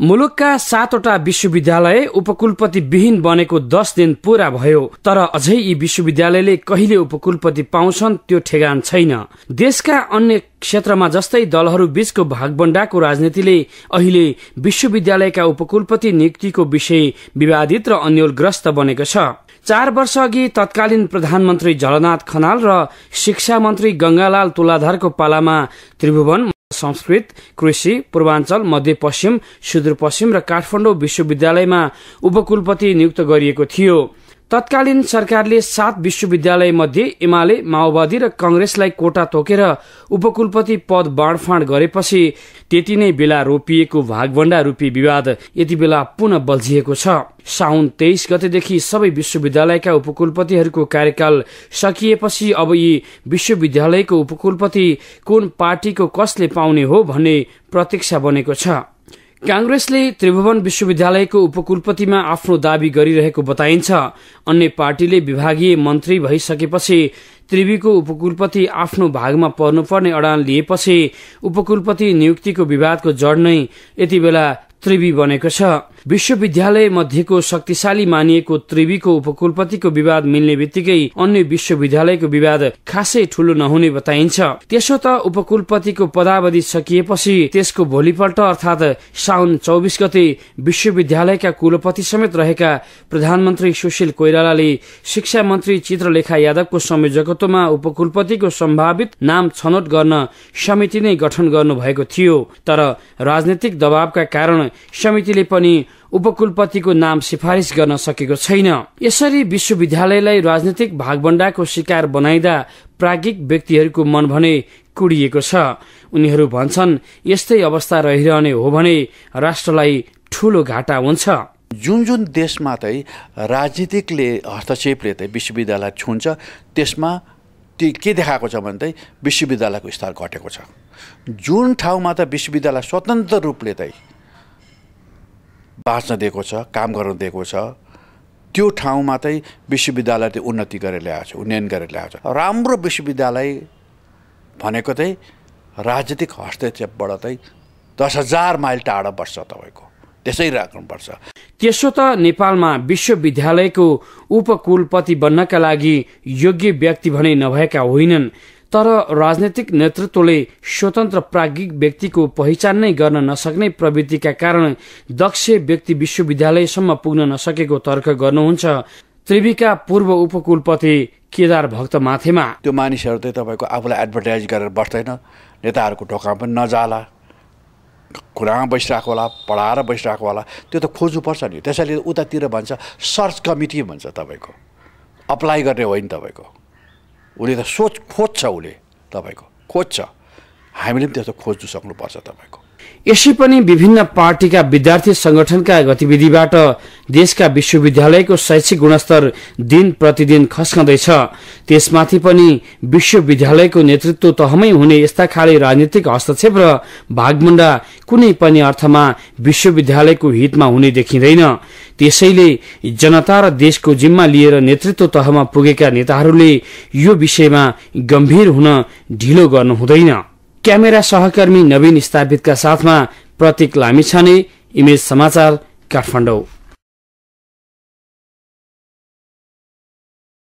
मुलुकका सातवटा विश्वविद्यालय उपकुलपति विहीन बनेको दस दिन पूरा भयो तर अझै यी विश्वविद्यालयले कहिले उपकुलपति पाउँछन् त्यो ठेगान छैन देशका अन्य क्षेत्रमा जस्तै दलहरू बीचको भागबण्डाको राजनीतिले अहिले विश्वविद्यालयका उपकुलपति नियुक्तिको विषय विवादित र अन्यलग्रस्त बनेको छ चार वर्ष अघि तत्कालीन प्रधानमन्त्री झलनाथ खनाल र शिक्षा मन्त्री गंगालाल तुलाधारको पालामा त्रिभुवन संस्कृत कृषि पूर्वाञ्चल मध्यपश्चिम सुदूरपश्चिम र काठमाडौँ विश्वविद्यालयमा उपकुलपति नियुक्त गरिएको थियो तत्कालीन सरकारले सात विश्वविद्यालय मध्ये एमाले माओवादी र कंग्रेसलाई कोटा तोकेर उपकुलपति पद बाँडफाँड गरेपछि त्यति नै बेला रोपिएको भागभण्डा रूपी विवाद यति बेला पुनः बल्झिएको छ साउन तेइस गतेदेखि सबै विश्वविद्यालयका उपकुलपतिहरूको कार्यकाल सकिएपछि अब यी विश्वविद्यालयको उपकुलपति कुन पार्टीको कसले पाउने हो भन्ने प्रतीक्षा बनेको छ कांग्रेसले त्रिभुवन विश्वविद्यालयको उपकुलपतिमा आफ्नो दावी गरिरहेको बताइन्छ अन्य पार्टीले विभागीय मन्त्री भइसकेपछि त्रिवीको उपकुलपति आफ्नो भागमा पर्नुपर्ने अडान लिएपछि उपकुलपति नियुक्तिको विवादको जड नै यति बेला त्रिवी बनेको छ विश्वविद्यालय मध्येको शक्तिशाली मानिएको त्रिवीको उपकुलपतिको विवाद मिल्ने बित्तिकै अन्य विश्वविद्यालयको विवाद खासै ठूलो नहुने बताइन्छ त्यसो त उपकुलपतिको पदावधि सकिएपछि त्यसको भोलिपल्ट अर्थात साउन चौबिस गते विश्वविद्यालयका कुलपति समेत रहेका प्रधानमन्त्री सुशील कोइरालाले शिक्षा मन्त्री चित्रलेखा यादवको संयोजकत्वमा उपकुलपतिको सम्भावित नाम छनौट गर्न समिति नै गठन गर्नु भएको थियो तर राजनैतिक दबावका कारण समितिले पनि उपकुलपतिको नाम सिफारिस गर्न सकेको छैन यसरी विश्वविद्यालयलाई राजनैतिक भागभण्डाको शिकार बनाइदा प्राज्ञिक व्यक्तिहरूको मन भने कुडिएको छ उनीहरू भन्छन् यस्तै अवस्था रहिरहने हो भने राष्ट्रलाई ठूलो घाटा हुन्छ जुन जुन देशमा चाहिँ राजनीतिकले हस्तक्षेपले चाहिँ विश्वविद्यालय छुन्छ त्यसमा त्यो के देखाएको छ भने चाहिँ विश्वविद्यालयको स्तर घटेको छ जुन ठाउँमा त विश्वविद्यालय स्वतन्त्र रूपले चाहिँ बाँच्न दिएको छ काम गर्न दिएको छ त्यो ठाउँमा चाहिँ विश्वविद्यालय चाहिँ उन्नति गरेर ल्याएको छ उन्नयन गरेर ल्याएको छ राम्रो विश्वविद्यालय भनेको चाहिँ राजनीतिक हस्तक्षेपबाट चाहिँ दस हजार माइल टाढा बस्छ तपाईँको त्यसै राख्नुपर्छ त्यसो त नेपालमा विश्वविद्यालयको उपकुलपति बन्नका लागि योग्य व्यक्ति भने नभएका होइनन् तर राजनैतिक नेतृत्वले स्वतन्त्र प्राज्ञिक व्यक्तिको पहिचान नै गर्न नसक्ने प्रवृत्तिका कारण दक्ष व्यक्ति विश्वविद्यालयसम्म पुग्न नसकेको तर्क गर्नुहुन्छ त्रिवीका पूर्व उपकुलपति केदार भक्त माथेमा त्यो मानिसहरू चाहिँ तपाईँको आफूलाई एडभर्टाइज गरेर बस्दैन नेताहरूको ढोकामा पनि नजाला खुलामा बसिरहेको होला पढाएर बसिरहेको होला त्यो त खोज्नुपर्छ नि त्यसैले उतातिर भन्छ सर्च कमिटी भन्छ तपाईँको अप्लाई गर्ने होइन तपाईँको उसले त सोच खोज्छ उसले तपाईँको खोज्छ हामीले पनि त्यस्तो खोज्नु सक्नुपर्छ तपाईँको यसै पनि विभिन्न पार्टीका विद्यार्थी संगठनका गतिविधिबाट देशका विश्वविद्यालयको शैक्षिक गुणस्तर दिन प्रतिदिन खस्कँदैछ त्यसमाथि पनि विश्वविद्यालयको नेतृत्व तहमै हुने यस्ता खाले राजनीतिक हस्तक्षेप र भागमुण्डा कुनै पनि अर्थमा विश्वविद्यालयको हितमा हुने देखिँदैन त्यसैले जनता र देशको जिम्मा लिएर नेतृत्व तहमा पुगेका नेताहरूले यो विषयमा गम्भीर हुन ढिलो गर्नुहुँदैन क्यामेरा सहकर्मी नवीन स्थापितका साथमा प्रतीक लामिछाने इमेज समाचार काठमाडौँ